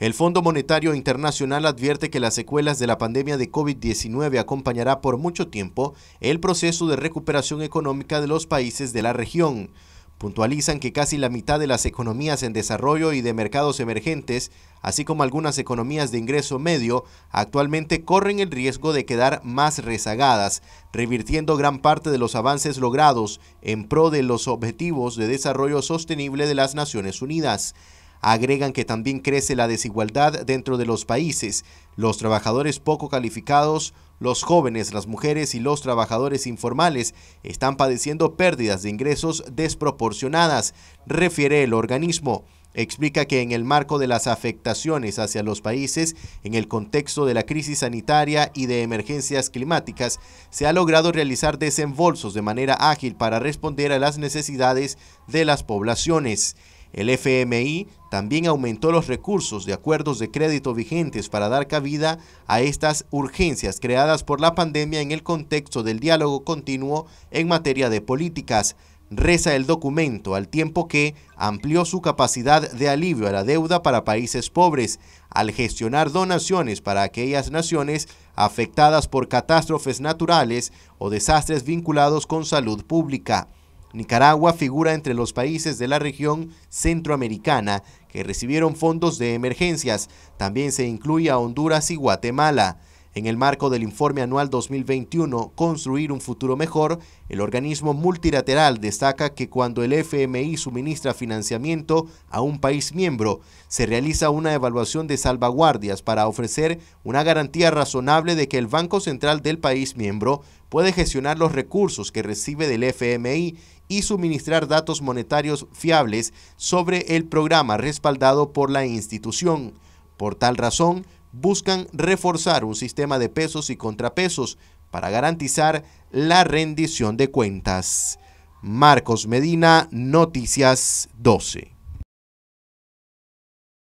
El Fondo Monetario Internacional advierte que las secuelas de la pandemia de COVID-19 acompañará por mucho tiempo el proceso de recuperación económica de los países de la región. Puntualizan que casi la mitad de las economías en desarrollo y de mercados emergentes, así como algunas economías de ingreso medio, actualmente corren el riesgo de quedar más rezagadas, revirtiendo gran parte de los avances logrados en pro de los objetivos de desarrollo sostenible de las Naciones Unidas. Agregan que también crece la desigualdad dentro de los países, los trabajadores poco calificados, los jóvenes, las mujeres y los trabajadores informales están padeciendo pérdidas de ingresos desproporcionadas, refiere el organismo. Explica que en el marco de las afectaciones hacia los países, en el contexto de la crisis sanitaria y de emergencias climáticas, se ha logrado realizar desembolsos de manera ágil para responder a las necesidades de las poblaciones. El FMI también aumentó los recursos de acuerdos de crédito vigentes para dar cabida a estas urgencias creadas por la pandemia en el contexto del diálogo continuo en materia de políticas. Reza el documento al tiempo que amplió su capacidad de alivio a la deuda para países pobres al gestionar donaciones para aquellas naciones afectadas por catástrofes naturales o desastres vinculados con salud pública. Nicaragua figura entre los países de la región centroamericana que recibieron fondos de emergencias. También se incluye a Honduras y Guatemala. En el marco del informe anual 2021, Construir un futuro mejor, el organismo multilateral destaca que cuando el FMI suministra financiamiento a un país miembro, se realiza una evaluación de salvaguardias para ofrecer una garantía razonable de que el Banco Central del país miembro puede gestionar los recursos que recibe del FMI y suministrar datos monetarios fiables sobre el programa respaldado por la institución. Por tal razón, buscan reforzar un sistema de pesos y contrapesos para garantizar la rendición de cuentas. Marcos Medina, Noticias 12.